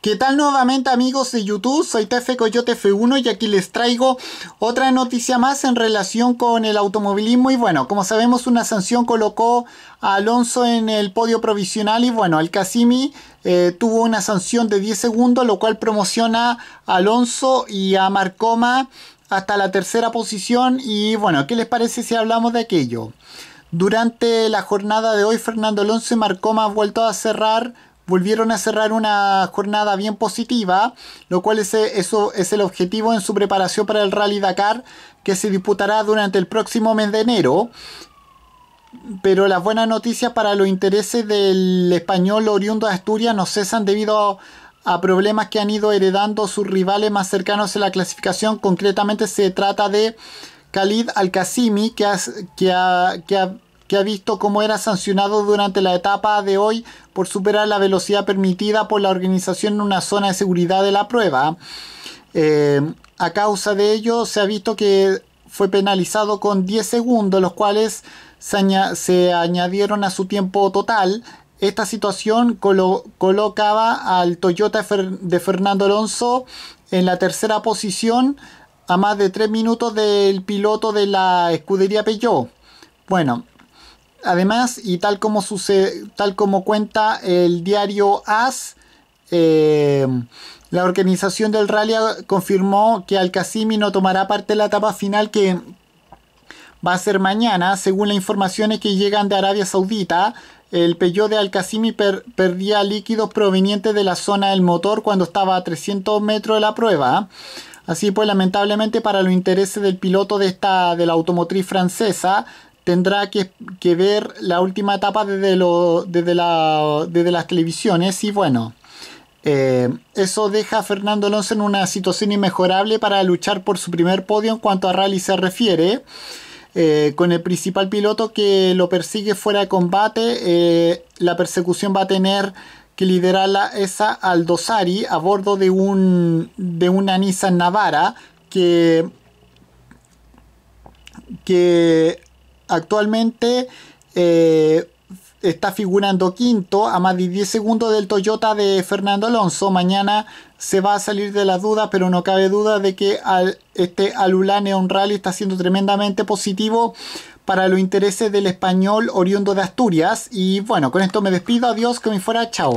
¿Qué tal nuevamente amigos de YouTube? Soy Tefe Coyote F1 y aquí les traigo otra noticia más en relación con el automovilismo y bueno, como sabemos una sanción colocó a Alonso en el podio provisional y bueno, al Casimi eh, tuvo una sanción de 10 segundos lo cual promociona a Alonso y a Marcoma hasta la tercera posición y bueno, ¿qué les parece si hablamos de aquello? Durante la jornada de hoy Fernando Alonso y Marcoma han vuelto a cerrar volvieron a cerrar una jornada bien positiva, lo cual es, eso es el objetivo en su preparación para el Rally Dakar que se disputará durante el próximo mes de enero. Pero las buenas noticias para los intereses del español oriundo de Asturias no cesan debido a problemas que han ido heredando sus rivales más cercanos en la clasificación. Concretamente se trata de Khalid Al-Qasimi, que, ha, que ha que ha visto cómo era sancionado durante la etapa de hoy por superar la velocidad permitida por la organización en una zona de seguridad de la prueba. Eh, a causa de ello se ha visto que fue penalizado con 10 segundos, los cuales se, añadieron a su tiempo total. Esta situación colocaba al Toyota de Fernando Alonso en la tercera posición a más de 3 minutos del piloto de la escudería Peugeot. Bueno, Además, y tal como, sucede, tal como cuenta el diario AS, em, la organización del rally confirmó que Al-Qasimi no tomará parte de la etapa final que va a ser mañana. Según las informaciones que llegan de Arabia Saudita, el Peugeot de al per perdía líquidos provenientes de la zona del motor cuando estaba a 300 metros de la prueba. Así pues, lamentablemente para los intereses del piloto de esta de la automotriz francesa, tendrá que, ver la última etapa desde, las televisiones y bueno, eh, eso deja a Fernando Alonso en una situación inmejorable para luchar por su primer podio en cuanto a rally se refiere. Eh, con el principal piloto que lo persigue fuera de combate, eh, la persecución va a tener que liderar esa Aldosari a bordo de, un, de una Nissan Navara que, que actualmente eh, está figurando quinto a más de 10 segundos del Toyota de Fernando Alonso. Mañana se va a salir de las dudas, pero no cabe duda de que este alulane Neon Rally está siendo tremendamente positivo para los intereses del español oriundo de Asturias. Y bueno, con esto me despido. Adiós, que me fuera. Chao.